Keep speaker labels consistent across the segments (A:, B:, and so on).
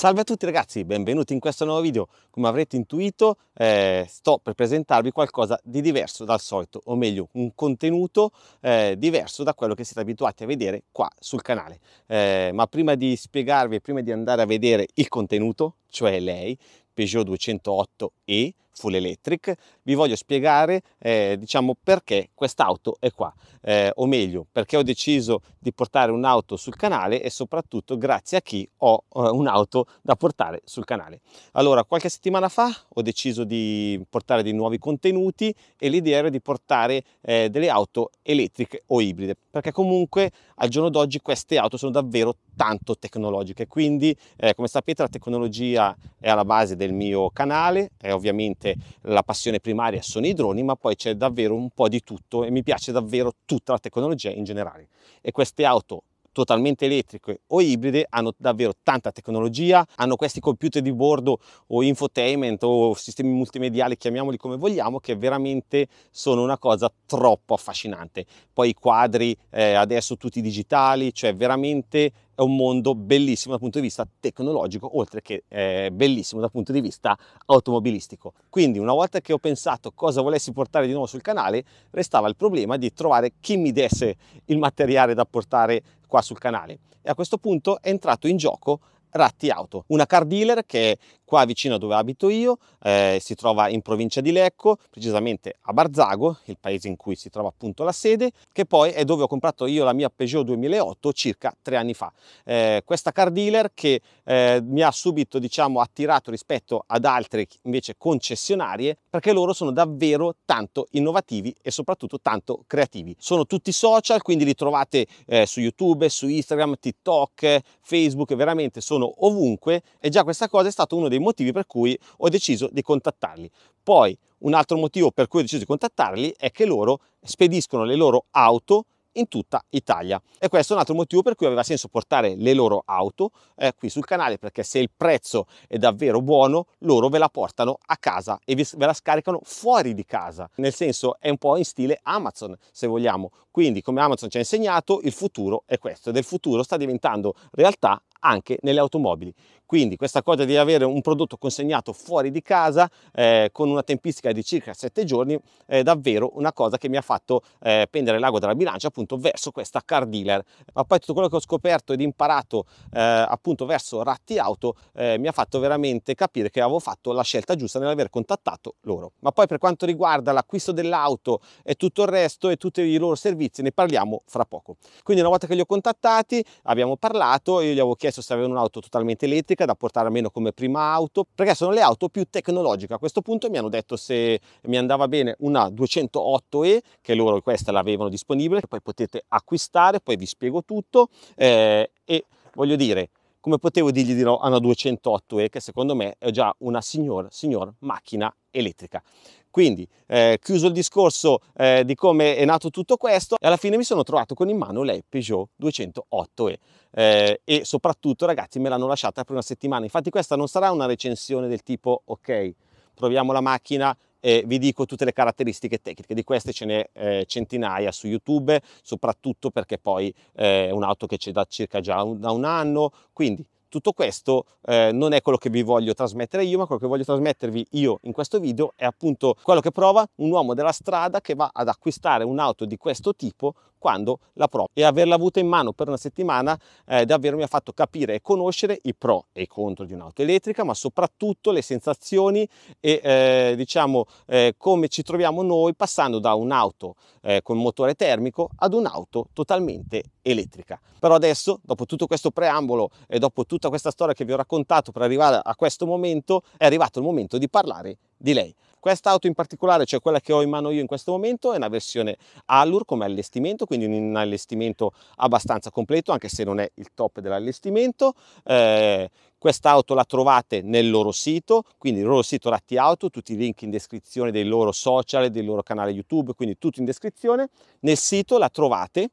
A: Salve a tutti ragazzi, benvenuti in questo nuovo video. Come avrete intuito eh, sto per presentarvi qualcosa di diverso dal solito, o meglio un contenuto eh, diverso da quello che siete abituati a vedere qua sul canale. Eh, ma prima di spiegarvi, prima di andare a vedere il contenuto, cioè lei, Peugeot 208e, full electric, vi voglio spiegare eh, diciamo perché quest'auto è qua, eh, o meglio perché ho deciso di portare un'auto sul canale e soprattutto grazie a chi ho eh, un'auto da portare sul canale. Allora qualche settimana fa ho deciso di portare dei nuovi contenuti e l'idea era di portare eh, delle auto elettriche o ibride perché comunque al giorno d'oggi queste auto sono davvero tanto tecnologiche quindi eh, come sapete la tecnologia è alla base del mio canale è ovviamente ovviamente la passione primaria sono i droni, ma poi c'è davvero un po' di tutto e mi piace davvero tutta la tecnologia in generale. E queste auto totalmente elettriche o ibride hanno davvero tanta tecnologia, hanno questi computer di bordo o infotainment o sistemi multimediali, chiamiamoli come vogliamo, che veramente sono una cosa troppo affascinante. Poi i quadri eh, adesso tutti digitali, cioè veramente è un mondo bellissimo dal punto di vista tecnologico, oltre che eh, bellissimo dal punto di vista automobilistico. Quindi una volta che ho pensato cosa volessi portare di nuovo sul canale, restava il problema di trovare chi mi desse il materiale da portare qua sul canale. E a questo punto è entrato in gioco Ratti Auto, una car dealer che qua vicino a dove abito io, eh, si trova in provincia di Lecco, precisamente a Barzago, il paese in cui si trova appunto la sede, che poi è dove ho comprato io la mia Peugeot 2008 circa tre anni fa. Eh, questa car dealer che eh, mi ha subito diciamo attirato rispetto ad altre invece concessionarie perché loro sono davvero tanto innovativi e soprattutto tanto creativi. Sono tutti social, quindi li trovate eh, su YouTube, su Instagram, TikTok, Facebook, veramente sono sono ovunque e già questa cosa è stato uno dei motivi per cui ho deciso di contattarli. Poi un altro motivo per cui ho deciso di contattarli è che loro spediscono le loro auto in tutta Italia e questo è un altro motivo per cui aveva senso portare le loro auto eh, qui sul canale perché se il prezzo è davvero buono loro ve la portano a casa e vi, ve la scaricano fuori di casa nel senso è un po' in stile Amazon se vogliamo quindi come Amazon ci ha insegnato il futuro è questo del futuro sta diventando realtà anche nelle automobili. Quindi questa cosa di avere un prodotto consegnato fuori di casa eh, con una tempistica di circa 7 giorni è davvero una cosa che mi ha fatto eh, pendere l'ago dalla bilancia appunto verso questa car dealer. Ma poi tutto quello che ho scoperto ed imparato eh, appunto verso Ratti Auto eh, mi ha fatto veramente capire che avevo fatto la scelta giusta nell'aver contattato loro. Ma poi per quanto riguarda l'acquisto dell'auto e tutto il resto e tutti i loro servizi ne parliamo fra poco. Quindi una volta che li ho contattati abbiamo parlato, io gli avevo chiesto se avevano un'auto totalmente elettrica elettrica da portare almeno come prima auto perché sono le auto più tecnologiche a questo punto mi hanno detto se mi andava bene una 208e che loro questa l'avevano disponibile poi potete acquistare poi vi spiego tutto eh, e voglio dire come potevo dirgli di no a una 208e che secondo me è già una signor signor macchina elettrica quindi eh, chiuso il discorso eh, di come è nato tutto questo e alla fine mi sono trovato con in mano lei Peugeot 208e eh, e soprattutto ragazzi me l'hanno lasciata per una settimana. Infatti questa non sarà una recensione del tipo ok proviamo la macchina e vi dico tutte le caratteristiche tecniche, di queste ce n'è eh, centinaia su YouTube, soprattutto perché poi eh, è un'auto che c'è da circa già un, da un anno, quindi tutto questo eh, non è quello che vi voglio trasmettere io, ma quello che voglio trasmettervi io in questo video è appunto quello che prova un uomo della strada che va ad acquistare un'auto di questo tipo quando la provo. E averla avuta in mano per una settimana eh, davvero mi ha fatto capire e conoscere i pro e i contro di un'auto elettrica, ma soprattutto le sensazioni e eh, diciamo eh, come ci troviamo noi passando da un'auto eh, con motore termico ad un'auto totalmente elettrica. Però adesso, dopo tutto questo preambolo e dopo tutta questa storia che vi ho raccontato per arrivare a questo momento, è arrivato il momento di parlare di lei. Quest'auto in particolare, cioè quella che ho in mano io in questo momento, è una versione Allure come allestimento, quindi un allestimento abbastanza completo, anche se non è il top dell'allestimento. Eh, Quest'auto la trovate nel loro sito, quindi il loro sito Ratti Auto, tutti i link in descrizione dei loro social, del loro canale YouTube, quindi tutto in descrizione. Nel sito la trovate,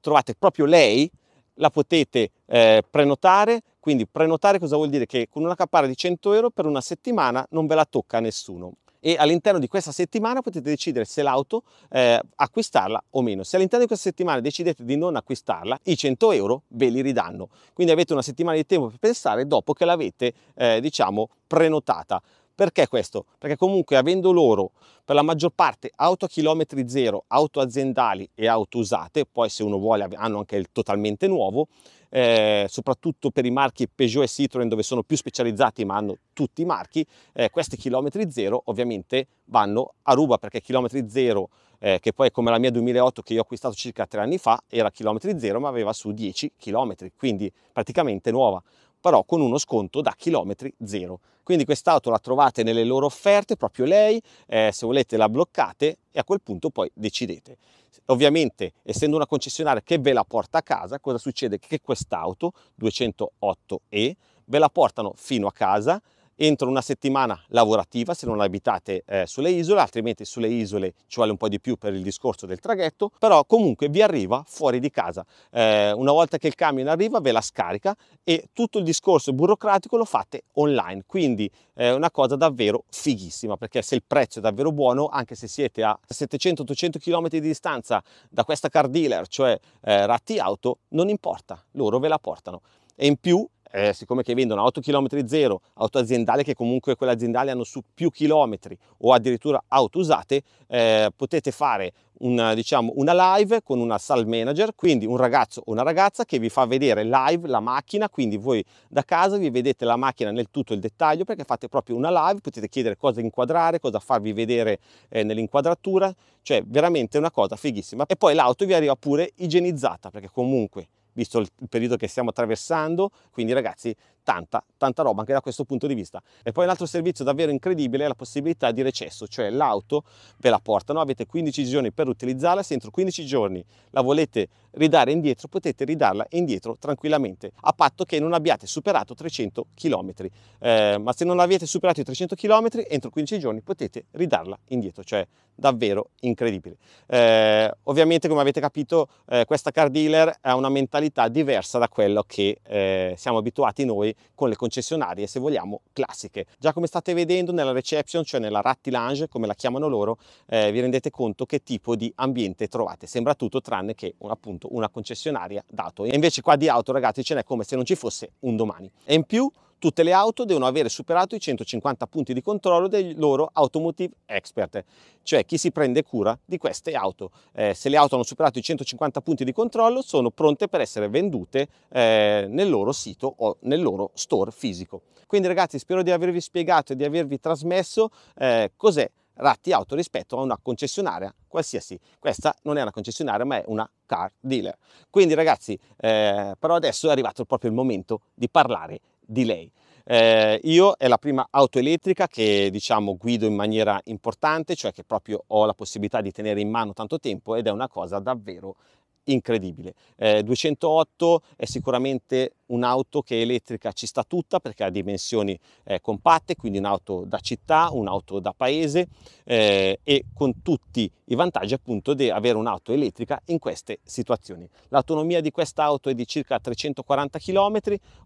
A: trovate proprio lei, la potete eh, prenotare, quindi prenotare cosa vuol dire? Che con una caparra di 100 euro per una settimana non ve la tocca nessuno e all'interno di questa settimana potete decidere se l'auto eh, acquistarla o meno. Se all'interno di questa settimana decidete di non acquistarla, i 100 euro ve li ridanno. Quindi avete una settimana di tempo per pensare dopo che l'avete, eh, diciamo, prenotata. Perché questo? Perché comunque avendo loro per la maggior parte auto a chilometri zero, auto aziendali e auto usate, poi se uno vuole hanno anche il totalmente nuovo, eh, soprattutto per i marchi Peugeot e Citroën dove sono più specializzati ma hanno tutti i marchi, eh, questi chilometri zero ovviamente vanno a ruba perché chilometri zero eh, che poi come la mia 2008 che io ho acquistato circa tre anni fa era chilometri zero ma aveva su 10 chilometri quindi praticamente nuova però con uno sconto da chilometri zero. Quindi quest'auto la trovate nelle loro offerte, proprio lei, eh, se volete la bloccate e a quel punto poi decidete. Ovviamente, essendo una concessionaria che ve la porta a casa, cosa succede? Che quest'auto 208E ve la portano fino a casa, entro una settimana lavorativa se non abitate eh, sulle isole, altrimenti sulle isole ci vuole un po' di più per il discorso del traghetto, però comunque vi arriva fuori di casa. Eh, una volta che il camion arriva ve la scarica e tutto il discorso burocratico lo fate online, quindi è eh, una cosa davvero fighissima perché se il prezzo è davvero buono, anche se siete a 700-800 km di distanza da questa car dealer, cioè eh, Ratti Auto, non importa, loro ve la portano. E in più eh, siccome che vendono 8 chilometri zero, auto aziendale che comunque quelle aziendali hanno su più chilometri o addirittura auto usate, eh, potete fare una, diciamo, una live con una sal manager, quindi un ragazzo o una ragazza che vi fa vedere live la macchina, quindi voi da casa vi vedete la macchina nel tutto il dettaglio perché fate proprio una live, potete chiedere cosa inquadrare, cosa farvi vedere eh, nell'inquadratura, cioè veramente una cosa fighissima. E poi l'auto vi arriva pure igienizzata perché comunque visto il periodo che stiamo attraversando, quindi ragazzi tanta, tanta roba anche da questo punto di vista. E poi un altro servizio davvero incredibile è la possibilità di recesso, cioè l'auto ve la portano, avete 15 giorni per utilizzarla, se entro 15 giorni la volete ridare indietro potete ridarla indietro tranquillamente, a patto che non abbiate superato 300 km. Eh, ma se non avete superato i 300 km, entro 15 giorni potete ridarla indietro, cioè davvero incredibile. Eh, ovviamente come avete capito eh, questa car dealer ha una mentalità diversa da quello che eh, siamo abituati noi con le concessionarie, se vogliamo, classiche. Già come state vedendo nella reception, cioè nella Ratti Lange, come la chiamano loro, eh, vi rendete conto che tipo di ambiente trovate. Sembra tutto tranne che appunto una concessionaria dato. E invece qua di auto, ragazzi, ce n'è come se non ci fosse un domani. E in più Tutte le auto devono avere superato i 150 punti di controllo del loro automotive expert, cioè chi si prende cura di queste auto. Eh, se le auto hanno superato i 150 punti di controllo sono pronte per essere vendute eh, nel loro sito o nel loro store fisico. Quindi ragazzi spero di avervi spiegato e di avervi trasmesso eh, cos'è ratti auto rispetto a una concessionaria qualsiasi. Questa non è una concessionaria ma è una car dealer. Quindi ragazzi, eh, però adesso è arrivato proprio il momento di parlare di lei. Eh, io è la prima auto elettrica che diciamo guido in maniera importante, cioè che proprio ho la possibilità di tenere in mano tanto tempo ed è una cosa davvero incredibile. Eh, 208 è sicuramente un'auto che elettrica ci sta tutta perché ha dimensioni eh, compatte, quindi un'auto da città, un'auto da paese eh, e con tutti i vantaggi appunto di avere un'auto elettrica in queste situazioni. L'autonomia di questa auto è di circa 340 km,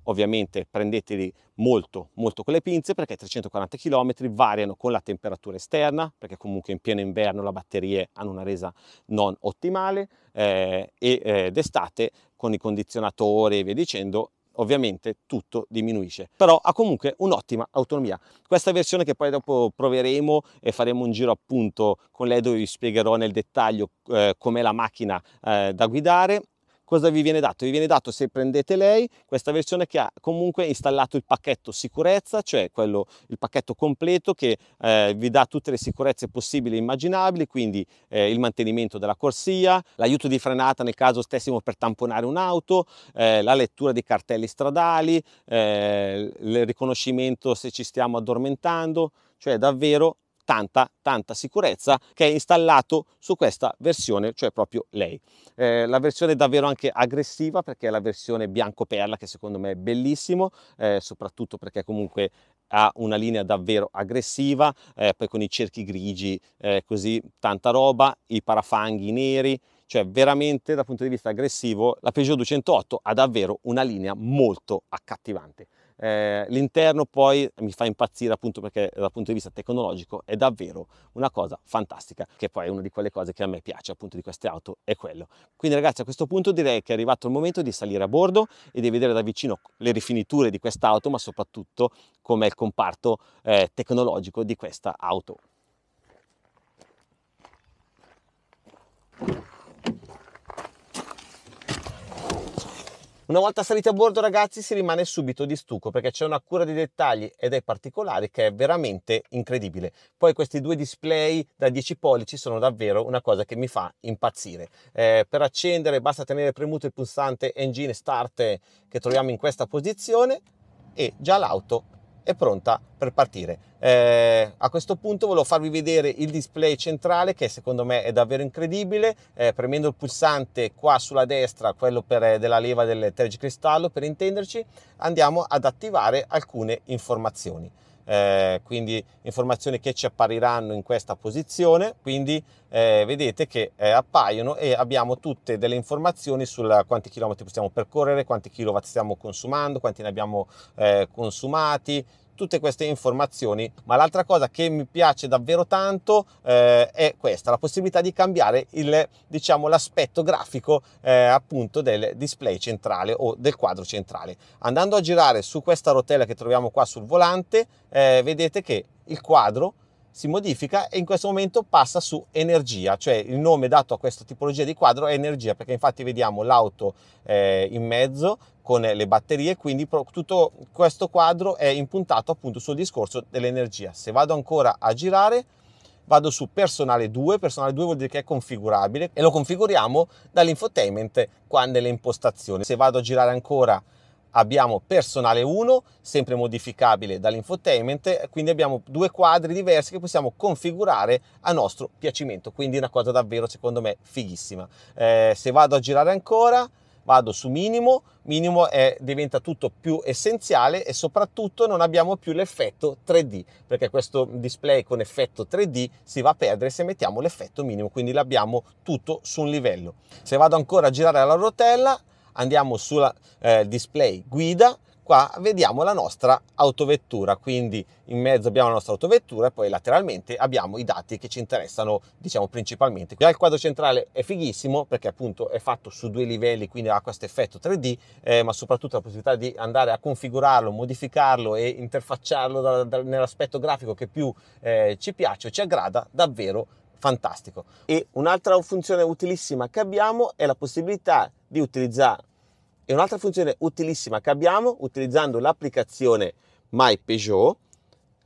A: ovviamente prendeteli molto molto con le pinze perché 340 km variano con la temperatura esterna perché comunque in pieno inverno le batterie hanno una resa non ottimale, eh, e eh, d'estate con i condizionatori e via dicendo ovviamente tutto diminuisce però ha comunque un'ottima autonomia questa versione che poi dopo proveremo e faremo un giro appunto con lei dove vi spiegherò nel dettaglio eh, com'è la macchina eh, da guidare cosa vi viene dato? Vi viene dato se prendete lei questa versione che ha comunque installato il pacchetto sicurezza, cioè quello, il pacchetto completo che eh, vi dà tutte le sicurezze possibili e immaginabili, quindi eh, il mantenimento della corsia, l'aiuto di frenata nel caso stessimo per tamponare un'auto, eh, la lettura dei cartelli stradali, eh, il riconoscimento se ci stiamo addormentando, cioè davvero tanta tanta sicurezza che è installato su questa versione cioè proprio lei eh, la versione è davvero anche aggressiva perché è la versione bianco perla che secondo me è bellissimo eh, soprattutto perché comunque ha una linea davvero aggressiva eh, poi con i cerchi grigi eh, così tanta roba i parafanghi neri cioè veramente dal punto di vista aggressivo la Peugeot 208 ha davvero una linea molto accattivante eh, l'interno poi mi fa impazzire appunto perché dal punto di vista tecnologico è davvero una cosa fantastica, che poi è una di quelle cose che a me piace appunto di queste auto, è quello. Quindi ragazzi a questo punto direi che è arrivato il momento di salire a bordo e di vedere da vicino le rifiniture di quest'auto, ma soprattutto com'è il comparto eh, tecnologico di questa auto. Una volta saliti a bordo ragazzi si rimane subito di stucco perché c'è una cura di dettagli ed è particolare che è veramente incredibile. Poi questi due display da 10 pollici sono davvero una cosa che mi fa impazzire. Eh, per accendere basta tenere premuto il pulsante engine start eh, che troviamo in questa posizione e già l'auto è pronta per partire. Eh, a questo punto volevo farvi vedere il display centrale che secondo me è davvero incredibile, eh, premendo il pulsante qua sulla destra, quello per, eh, della leva del tergicristallo per intenderci, andiamo ad attivare alcune informazioni eh, quindi informazioni che ci appariranno in questa posizione, quindi eh, vedete che eh, appaiono e abbiamo tutte delle informazioni su quanti chilometri possiamo percorrere, quanti kilowatt stiamo consumando, quanti ne abbiamo eh, consumati, tutte queste informazioni. Ma l'altra cosa che mi piace davvero tanto eh, è questa, la possibilità di cambiare il, diciamo, l'aspetto grafico eh, appunto del display centrale o del quadro centrale. Andando a girare su questa rotella che troviamo qua sul volante, eh, vedete che il quadro si modifica e in questo momento passa su energia, cioè il nome dato a questa tipologia di quadro è energia, perché infatti vediamo l'auto eh, in mezzo con le batterie, quindi tutto questo quadro è impuntato appunto sul discorso dell'energia. Se vado ancora a girare, vado su personale 2, personale 2 vuol dire che è configurabile e lo configuriamo dall'infotainment qua nelle impostazioni. Se vado a girare ancora abbiamo personale 1, sempre modificabile dall'infotainment, quindi abbiamo due quadri diversi che possiamo configurare a nostro piacimento, quindi è una cosa davvero secondo me fighissima. Eh, se vado a girare ancora, vado su minimo, minimo è, diventa tutto più essenziale e soprattutto non abbiamo più l'effetto 3D, perché questo display con effetto 3D si va a perdere se mettiamo l'effetto minimo, quindi l'abbiamo tutto su un livello. Se vado ancora a girare alla rotella, andiamo sul eh, display guida, qua vediamo la nostra autovettura, quindi in mezzo abbiamo la nostra autovettura e poi lateralmente abbiamo i dati che ci interessano diciamo principalmente. Già il quadro centrale è fighissimo perché appunto è fatto su due livelli quindi ha questo effetto 3D eh, ma soprattutto la possibilità di andare a configurarlo, modificarlo e interfacciarlo da, da, nell'aspetto grafico che più eh, ci piace o ci aggrada davvero fantastico. E un'altra funzione utilissima che abbiamo è la possibilità di utilizzare e un'altra funzione utilissima che abbiamo utilizzando l'applicazione My Peugeot,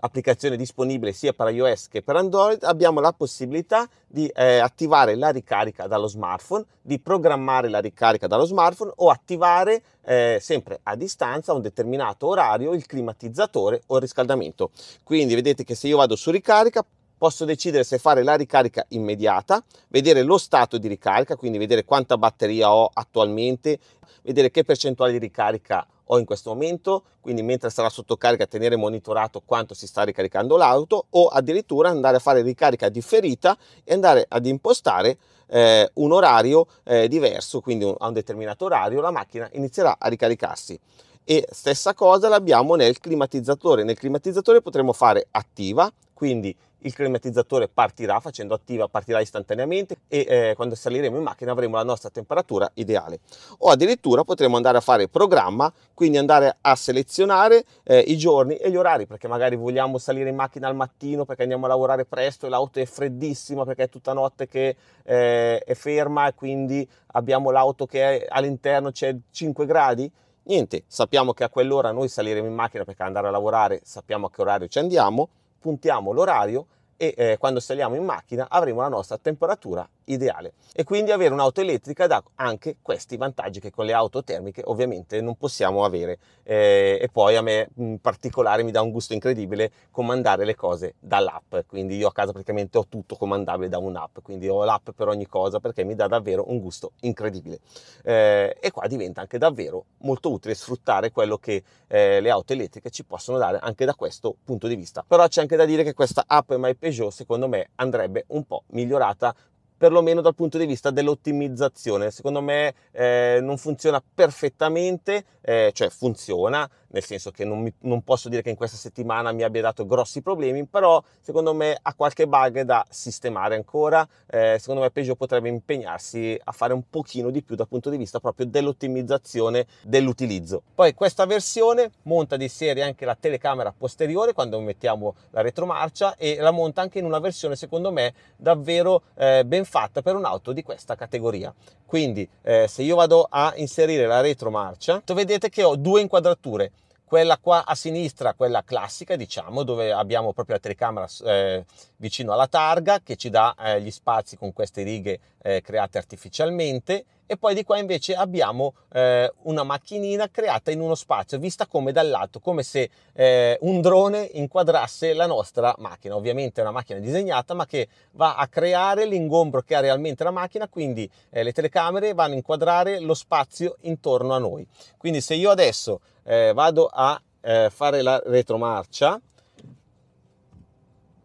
A: applicazione disponibile sia per iOS che per Android, abbiamo la possibilità di eh, attivare la ricarica dallo smartphone, di programmare la ricarica dallo smartphone o attivare eh, sempre a distanza a un determinato orario il climatizzatore o il riscaldamento. Quindi vedete che se io vado su ricarica posso decidere se fare la ricarica immediata, vedere lo stato di ricarica, quindi vedere quanta batteria ho attualmente, vedere che percentuale di ricarica ho in questo momento, quindi mentre sarà sotto carica tenere monitorato quanto si sta ricaricando l'auto o addirittura andare a fare ricarica differita e andare ad impostare eh, un orario eh, diverso, quindi a un determinato orario la macchina inizierà a ricaricarsi e stessa cosa l'abbiamo nel climatizzatore. Nel climatizzatore potremo fare attiva, quindi il climatizzatore partirà facendo attiva, partirà istantaneamente e eh, quando saliremo in macchina avremo la nostra temperatura ideale. O addirittura potremo andare a fare programma, quindi andare a selezionare eh, i giorni e gli orari, perché magari vogliamo salire in macchina al mattino perché andiamo a lavorare presto e l'auto è freddissima perché è tutta notte che eh, è ferma e quindi abbiamo l'auto che è, all'interno c'è 5 gradi. Niente, sappiamo che a quell'ora noi saliremo in macchina perché andare a lavorare, sappiamo a che orario ci andiamo puntiamo l'orario e eh, quando saliamo in macchina avremo la nostra temperatura ideale e quindi avere un'auto elettrica dà anche questi vantaggi che con le auto termiche ovviamente non possiamo avere eh, e poi a me in particolare mi dà un gusto incredibile comandare le cose dall'app quindi io a casa praticamente ho tutto comandabile da un'app quindi ho l'app per ogni cosa perché mi dà davvero un gusto incredibile eh, e qua diventa anche davvero molto utile sfruttare quello che eh, le auto elettriche ci possono dare anche da questo punto di vista però c'è anche da dire che questa app è MyPay Peugeot secondo me andrebbe un po' migliorata perlomeno dal punto di vista dell'ottimizzazione. Secondo me eh, non funziona perfettamente, eh, cioè funziona, nel senso che non, mi, non, posso dire che in questa settimana mi abbia dato grossi problemi, però secondo me ha qualche bug da sistemare ancora, eh, secondo me Peugeot potrebbe impegnarsi a fare un pochino di più dal punto di vista proprio dell'ottimizzazione dell'utilizzo. Poi questa versione monta di serie anche la telecamera posteriore quando mettiamo la retromarcia e la monta anche in una versione secondo me davvero eh, ben fatta per un'auto di questa categoria. Quindi eh, se io vado a inserire la retromarcia, vedete che ho due inquadrature quella qua a sinistra, quella classica diciamo, dove abbiamo proprio la telecamera eh, vicino alla targa che ci dà eh, gli spazi con queste righe eh, create artificialmente e poi di qua invece abbiamo eh, una macchinina creata in uno spazio, vista come dal come se eh, un drone inquadrasse la nostra macchina. Ovviamente è una macchina disegnata, ma che va a creare l'ingombro che ha realmente la macchina, quindi eh, le telecamere vanno a inquadrare lo spazio intorno a noi. Quindi se io adesso eh, vado a eh, fare la retromarcia,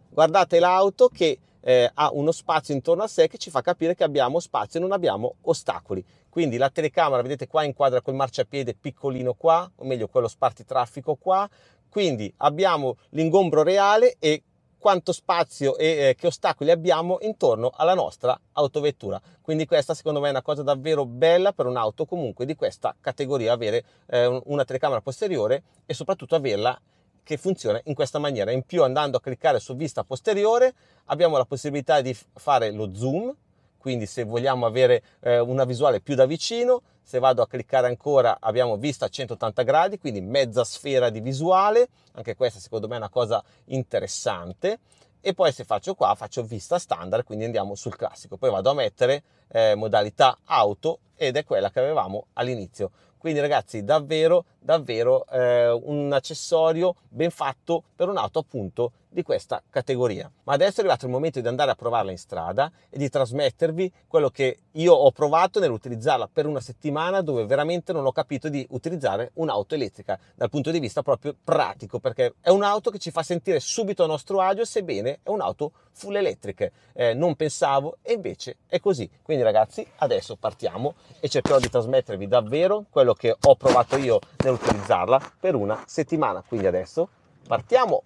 A: guardate l'auto che eh, ha uno spazio intorno a sé che ci fa capire che abbiamo spazio e non abbiamo ostacoli. Quindi la telecamera, vedete qua, inquadra quel marciapiede piccolino qua, o meglio quello spartitraffico qua. Quindi abbiamo l'ingombro reale e quanto spazio e eh, che ostacoli abbiamo intorno alla nostra autovettura. Quindi questa secondo me è una cosa davvero bella per un'auto comunque di questa categoria, avere eh, una telecamera posteriore e soprattutto averla che funziona in questa maniera. In più andando a cliccare su vista posteriore abbiamo la possibilità di fare lo zoom, quindi se vogliamo avere eh, una visuale più da vicino, se vado a cliccare ancora abbiamo vista a 180 gradi, quindi mezza sfera di visuale, anche questa secondo me è una cosa interessante. E poi se faccio qua faccio vista standard, quindi andiamo sul classico. Poi vado a mettere eh, modalità auto ed è quella che avevamo all'inizio. Quindi ragazzi davvero davvero eh, un accessorio ben fatto per un'auto appunto di questa categoria. Ma adesso è arrivato il momento di andare a provarla in strada e di trasmettervi quello che io ho provato nell'utilizzarla per una settimana dove veramente non ho capito di utilizzare un'auto elettrica dal punto di vista proprio pratico perché è un'auto che ci fa sentire subito a nostro agio sebbene è un'auto full elettrica. Eh, non pensavo e invece è così. Quindi ragazzi adesso partiamo e cercherò di trasmettervi davvero quello che ho provato io nel utilizzarla per una settimana. Quindi adesso partiamo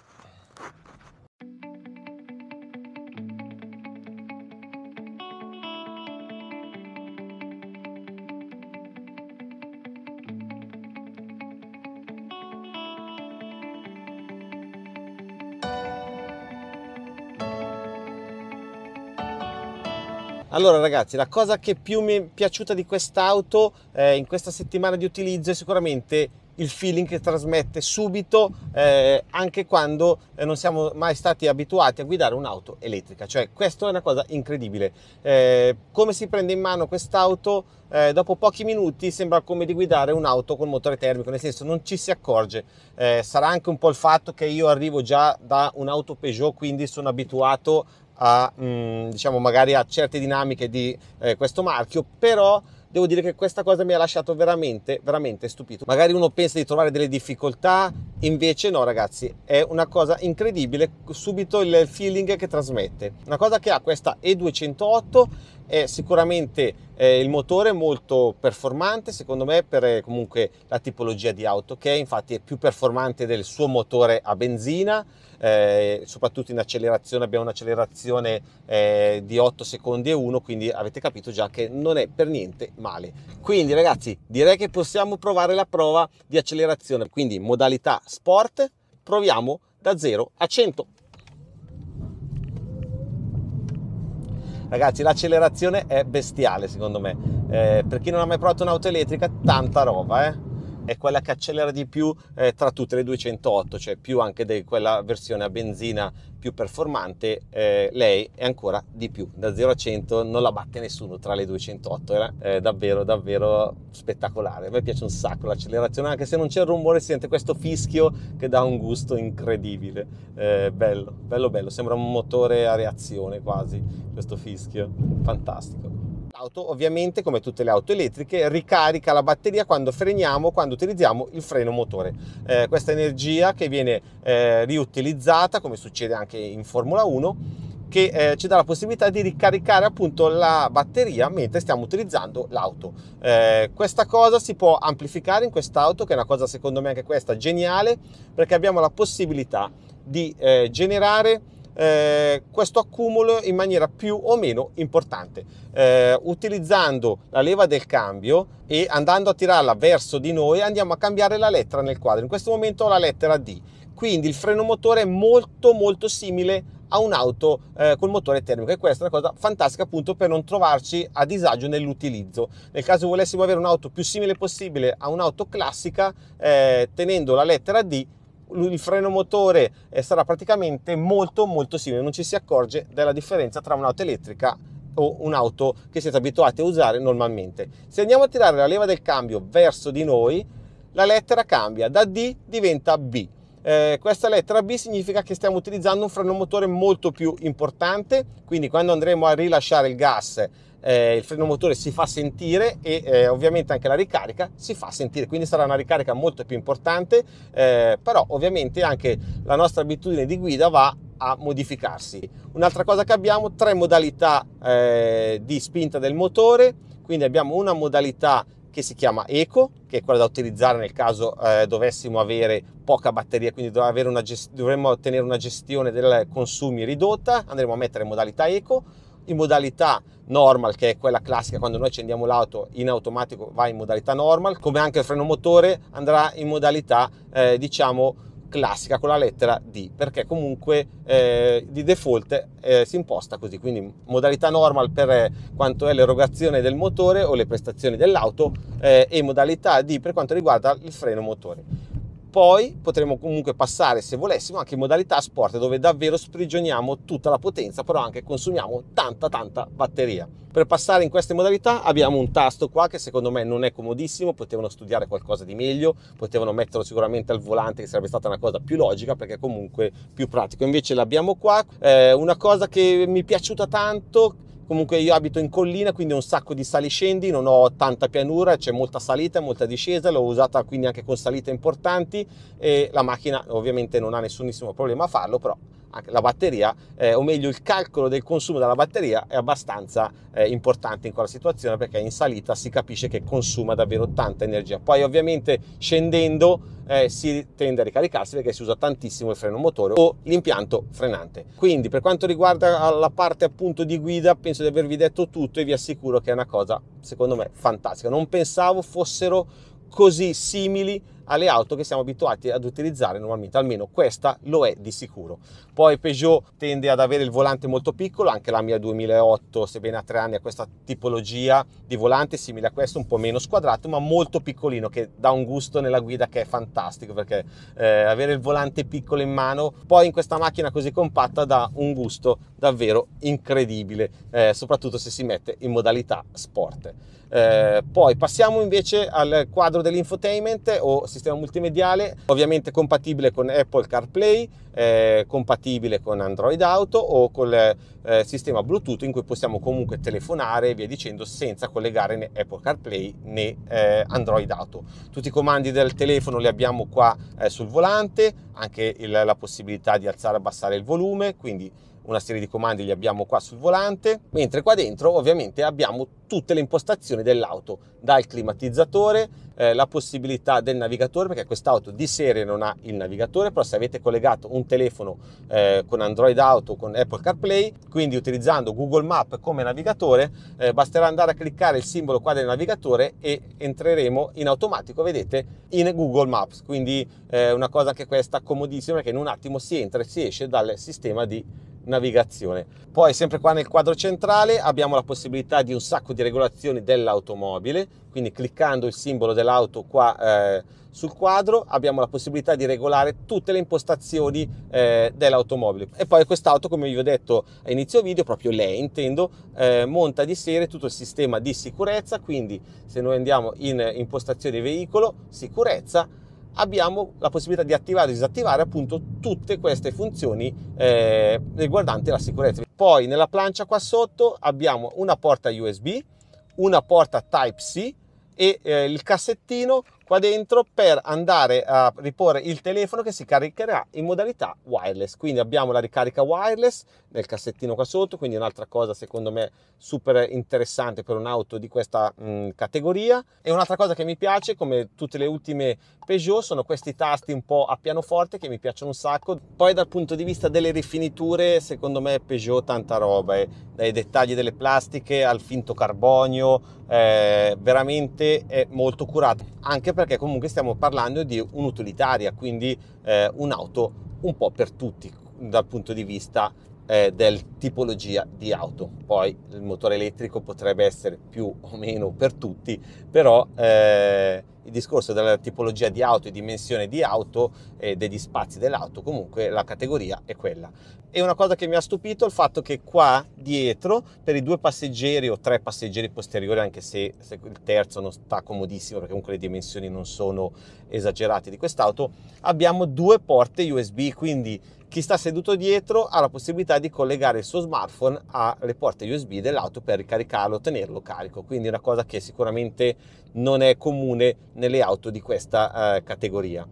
A: Allora ragazzi, la cosa che più mi è piaciuta di quest'auto eh, in questa settimana di utilizzo è sicuramente il feeling che trasmette subito eh, anche quando eh, non siamo mai stati abituati a guidare un'auto elettrica cioè questa è una cosa incredibile eh, come si prende in mano quest'auto eh, dopo pochi minuti sembra come di guidare un'auto con motore termico nel senso non ci si accorge eh, sarà anche un po' il fatto che io arrivo già da un'auto Peugeot quindi sono abituato a, mm, diciamo magari a certe dinamiche di eh, questo marchio, però devo dire che questa cosa mi ha lasciato veramente, veramente stupito. Magari uno pensa di trovare delle difficoltà, invece no ragazzi, è una cosa incredibile, subito il feeling che trasmette. Una cosa che ha questa E208 è sicuramente eh, il motore molto performante, secondo me per eh, comunque la tipologia di auto che è, infatti è più performante del suo motore a benzina, eh, soprattutto in accelerazione abbiamo un'accelerazione eh, di 8 secondi e 1, quindi avete capito già che non è per niente male. Quindi ragazzi direi che possiamo provare la prova di accelerazione, quindi modalità sport, proviamo da 0 a 100. Ragazzi l'accelerazione è bestiale secondo me, eh, per chi non ha mai provato un'auto elettrica tanta roba eh è quella che accelera di più eh, tra tutte le 208, cioè più anche di quella versione a benzina più performante, eh, lei è ancora di più, da 0 a 100 non la batte nessuno tra le 208, era eh, davvero davvero spettacolare, a me piace un sacco l'accelerazione, anche se non c'è il rumore si sente questo fischio che dà un gusto incredibile, eh, bello, bello bello, sembra un motore a reazione quasi questo fischio, fantastico. L'auto ovviamente come tutte le auto elettriche ricarica la batteria quando freniamo, quando utilizziamo il freno motore. Eh, questa energia che viene eh, riutilizzata come succede anche in Formula 1 che eh, ci dà la possibilità di ricaricare appunto la batteria mentre stiamo utilizzando l'auto. Eh, questa cosa si può amplificare in quest'auto che è una cosa secondo me anche questa geniale perché abbiamo la possibilità di eh, generare eh, questo accumulo in maniera più o meno importante, eh, utilizzando la leva del cambio e andando a tirarla verso di noi andiamo a cambiare la lettera nel quadro, in questo momento ho la lettera D, quindi il freno motore è molto molto simile a un'auto eh, col motore termico e questa è una cosa fantastica appunto per non trovarci a disagio nell'utilizzo nel caso volessimo avere un'auto più simile possibile a un'auto classica eh, tenendo la lettera D il freno motore sarà praticamente molto molto simile, non ci si accorge della differenza tra un'auto elettrica o un'auto che siete abituati a usare normalmente. Se andiamo a tirare la leva del cambio verso di noi, la lettera cambia, da D diventa B. Eh, questa lettera B significa che stiamo utilizzando un freno motore molto più importante, quindi quando andremo a rilasciare il gas eh, il freno motore si fa sentire e eh, ovviamente anche la ricarica si fa sentire, quindi sarà una ricarica molto più importante, eh, però ovviamente anche la nostra abitudine di guida va a modificarsi. Un'altra cosa che abbiamo, tre modalità eh, di spinta del motore, quindi abbiamo una modalità che si chiama Eco, che è quella da utilizzare nel caso eh, dovessimo avere poca batteria, quindi dovremmo, dovremmo ottenere una gestione dei consumi ridotta, andremo a mettere modalità Eco in modalità normal che è quella classica quando noi accendiamo l'auto in automatico va in modalità normal come anche il freno motore andrà in modalità eh, diciamo classica con la lettera D perché comunque eh, di default eh, si imposta così quindi modalità normal per eh, quanto è l'erogazione del motore o le prestazioni dell'auto eh, e modalità D per quanto riguarda il freno motore poi potremo comunque passare, se volessimo, anche in modalità sport, dove davvero sprigioniamo tutta la potenza, però anche consumiamo tanta tanta batteria. Per passare in queste modalità abbiamo un tasto qua che secondo me non è comodissimo, potevano studiare qualcosa di meglio, potevano metterlo sicuramente al volante che sarebbe stata una cosa più logica perché comunque più pratico. Invece l'abbiamo qua, eh, una cosa che mi è piaciuta tanto Comunque io abito in collina, quindi ho un sacco di sali scendi, non ho tanta pianura, c'è molta salita, e molta discesa, l'ho usata quindi anche con salite importanti e la macchina ovviamente non ha nessunissimo problema a farlo, però la batteria, eh, o meglio il calcolo del consumo della batteria è abbastanza eh, importante in quella situazione perché in salita si capisce che consuma davvero tanta energia. Poi ovviamente scendendo eh, si tende a ricaricarsi perché si usa tantissimo il freno motore o l'impianto frenante. Quindi per quanto riguarda la parte appunto di guida penso di avervi detto tutto e vi assicuro che è una cosa secondo me fantastica. Non pensavo fossero così simili alle auto che siamo abituati ad utilizzare normalmente, almeno questa lo è di sicuro. Poi Peugeot tende ad avere il volante molto piccolo, anche la mia 2008 sebbene a tre anni ha questa tipologia di volante simile a questo, un po' meno squadrato ma molto piccolino che dà un gusto nella guida che è fantastico perché eh, avere il volante piccolo in mano poi in questa macchina così compatta dà un gusto davvero incredibile, eh, soprattutto se si mette in modalità sport. Eh, poi passiamo invece al quadro dell'infotainment o sistema multimediale, ovviamente compatibile con Apple CarPlay, eh, compatibile con Android Auto o col eh, sistema Bluetooth in cui possiamo comunque telefonare e via dicendo senza collegare né Apple CarPlay né eh, Android Auto. Tutti i comandi del telefono li abbiamo qua eh, sul volante, anche il, la possibilità di alzare e abbassare il volume, quindi una serie di comandi li abbiamo qua sul volante, mentre qua dentro ovviamente abbiamo tutte le impostazioni dell'auto, dal climatizzatore, eh, la possibilità del navigatore, perché quest'auto di serie non ha il navigatore, però se avete collegato un telefono eh, con Android Auto, con Apple CarPlay, quindi utilizzando Google Map come navigatore, eh, basterà andare a cliccare il simbolo qua del navigatore e entreremo in automatico, vedete, in Google Maps, quindi eh, una cosa anche questa comodissima, perché in un attimo si entra e si esce dal sistema di navigazione. Poi sempre qua nel quadro centrale abbiamo la possibilità di un sacco di regolazioni dell'automobile, quindi cliccando il simbolo dell'auto qua eh, sul quadro abbiamo la possibilità di regolare tutte le impostazioni eh, dell'automobile. E poi quest'auto, come vi ho detto a inizio video, proprio lei intendo, eh, monta di serie tutto il sistema di sicurezza, quindi se noi andiamo in impostazioni veicolo, sicurezza, abbiamo la possibilità di attivare e disattivare appunto tutte queste funzioni eh, riguardanti la sicurezza. Poi nella plancia qua sotto abbiamo una porta USB, una porta Type-C e eh, il cassettino qua dentro per andare a riporre il telefono che si caricherà in modalità wireless quindi abbiamo la ricarica wireless nel cassettino qua sotto quindi un'altra cosa secondo me super interessante per un'auto di questa mh, mm, categoria e un'altra cosa che mi piace come tutte le ultime Peugeot sono questi tasti un po' a pianoforte che mi piacciono un sacco poi dal punto di vista delle rifiniture secondo me Peugeot tanta roba eh, dai dettagli delle plastiche al finto carbonio eh, veramente è molto curato anche perché comunque stiamo parlando di un'utilitaria, quindi eh, un'auto un po' per tutti dal punto di vista eh, del tipologia di auto. Poi il motore elettrico potrebbe essere più o meno per tutti, però... Eh, il discorso della tipologia di auto, e dimensione di auto e degli spazi dell'auto, comunque la categoria è quella. E una cosa che mi ha stupito è il fatto che qua dietro per i due passeggeri o tre passeggeri posteriori, anche se, se il terzo non sta comodissimo perché comunque le dimensioni non sono esagerate di quest'auto, abbiamo due porte USB, quindi chi sta seduto dietro ha la possibilità di collegare il suo smartphone alle porte USB dell'auto per ricaricarlo, tenerlo carico, quindi una cosa che sicuramente non è comune nelle auto di questa eh, categoria.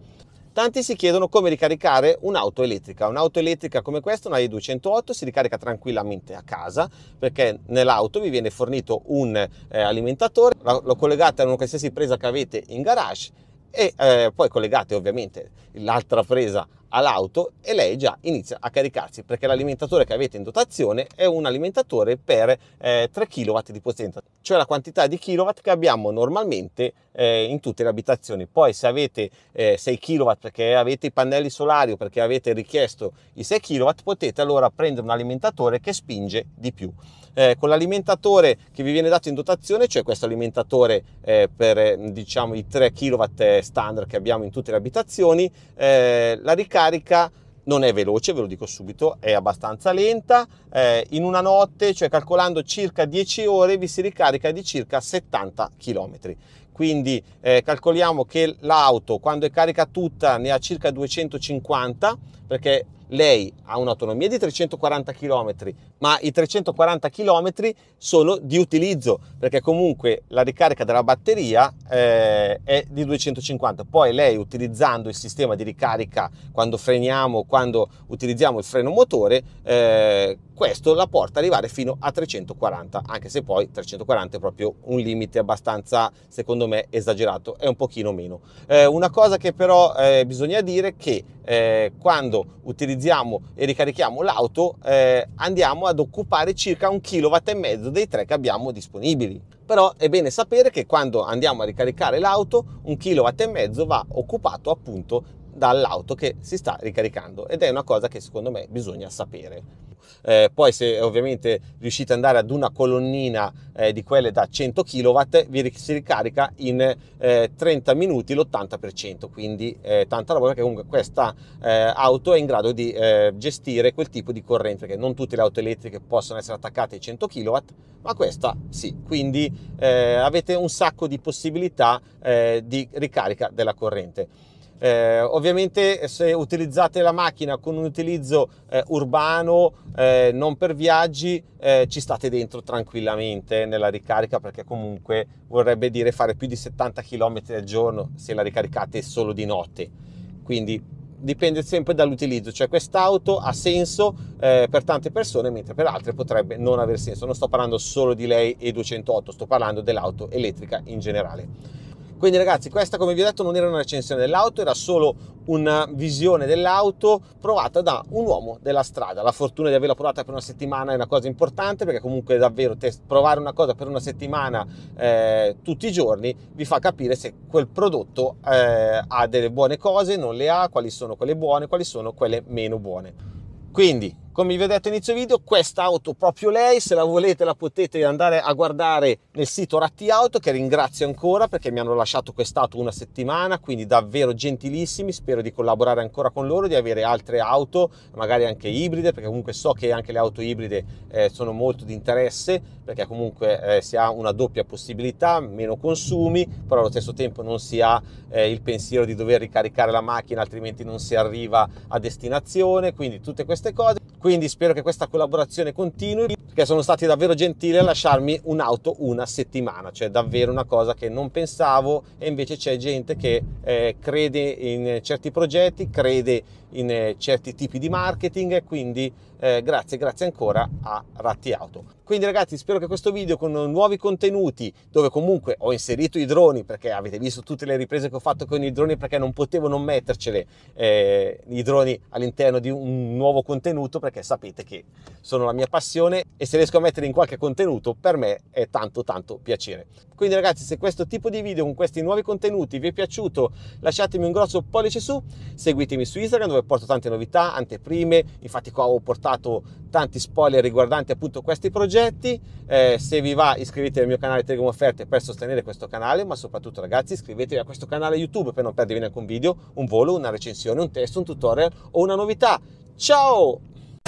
A: Tanti si chiedono come ricaricare un'auto elettrica. Un'auto elettrica come questa, una i208, si ricarica tranquillamente a casa perché nell'auto vi viene fornito un eh, alimentatore, lo collegate a una qualsiasi presa che avete in garage e eh, poi collegate ovviamente l'altra presa all'auto e lei già inizia a caricarsi perché l'alimentatore che avete in dotazione è un alimentatore per eh, 3 kW di potenza, cioè la quantità di kW che abbiamo normalmente eh, in tutte le abitazioni. Poi se avete eh, 6 kW perché avete i pannelli solari o perché avete richiesto i 6 kW potete allora prendere un alimentatore che spinge di più eh, con l'alimentatore che vi viene dato in dotazione, cioè questo alimentatore eh, per eh, diciamo i 3 kW eh, standard che abbiamo in tutte le abitazioni, eh, la ricarica non è veloce, ve lo dico subito, è abbastanza lenta. Eh, in una notte, cioè calcolando circa 10 ore, vi si ricarica di circa 70 km. Quindi eh, calcoliamo che l'auto quando è carica tutta ne ha circa 250 perché lei ha un'autonomia di 340 km, ma i 340 km sono di utilizzo, perché comunque la ricarica della batteria eh, è di 250. Poi lei utilizzando il sistema di ricarica quando freniamo, quando utilizziamo il freno motore, eh, questo la porta ad arrivare fino a 340, anche se poi 340 è proprio un limite abbastanza, secondo me, esagerato, è un pochino meno. Eh, una cosa che però eh, bisogna dire è che eh, quando utilizziamo utilizziamo e ricarichiamo l'auto eh, andiamo ad occupare circa un kilowatt e mezzo dei tre che abbiamo disponibili però è bene sapere che quando andiamo a ricaricare l'auto un kilowatt e mezzo va occupato appunto dall'auto che si sta ricaricando ed è una cosa che secondo me bisogna sapere eh, poi se ovviamente riuscite ad andare ad una colonnina eh, di quelle da 100 kW, vi si ricarica in 30 eh, minuti l'80%, quindi eh, tanta roba perché comunque questa eh, auto è in grado di gestire quel tipo di corrente, perché non tutte le auto elettriche possono essere attaccate ai 100 kW, ma questa sì, quindi avete un sacco di possibilità di ricarica della corrente. Eh, ovviamente eh, se utilizzate la macchina con un utilizzo eh, urbano, eh, non per viaggi, eh, ci state dentro tranquillamente nella ricarica perché comunque vorrebbe dire fare più di 70 km al giorno se la ricaricate solo di notte. Quindi dipende sempre dall'utilizzo, cioè quest'auto ha senso eh, per tante persone mentre per altre potrebbe non aver senso. Non sto parlando solo di lei e 208, sto parlando dell'auto elettrica in generale. Quindi ragazzi, questa come vi ho detto non era una recensione dell'auto, era solo una visione dell'auto provata da un uomo della strada. La fortuna di averla provata per una settimana è una cosa importante perché comunque davvero te, provare una cosa per una settimana eh, tutti i giorni vi fa capire se quel prodotto eh, ha delle buone cose, non le ha, quali sono quelle buone, quali sono quelle meno buone. Quindi come vi ho detto inizio video, questa auto proprio lei, se la volete la potete andare a guardare nel sito Ratti Auto, che ringrazio ancora perché mi hanno lasciato quest'auto una settimana, quindi davvero gentilissimi, spero di collaborare ancora con loro, di avere altre auto, magari anche ibride, perché comunque so che anche le auto ibride eh, sono molto di interesse, perché comunque eh, si ha una doppia possibilità, meno consumi, però allo stesso tempo non si ha eh, il pensiero di dover ricaricare la macchina, altrimenti non si arriva a destinazione, quindi tutte queste cose. Quindi spero che questa collaborazione continui perché sono stati davvero gentili a lasciarmi un'auto una settimana, cioè davvero una cosa che non pensavo e invece c'è gente che eh, crede in certi progetti, crede in eh, certi tipi di marketing quindi eh, grazie grazie ancora a Ratti Auto quindi ragazzi spero che questo video con nuovi contenuti dove comunque ho inserito i droni perché avete visto tutte le riprese che ho fatto con i droni perché non potevo non mettercele eh, i droni all'interno di un nuovo contenuto perché sapete che sono la mia passione e se riesco a metterli in qualche contenuto per me è tanto tanto piacere quindi ragazzi se questo tipo di video con questi nuovi contenuti vi è piaciuto lasciatemi un grosso pollice su seguitemi su Instagram dove porto tante novità, anteprime, infatti qua ho portato tanti spoiler riguardanti appunto questi progetti, eh, se vi va iscrivetevi al mio canale Telegram Offerte per sostenere questo canale, ma soprattutto ragazzi iscrivetevi a questo canale YouTube per non perdervi neanche un video, un volo, una recensione, un testo, un tutorial o una novità. Ciao!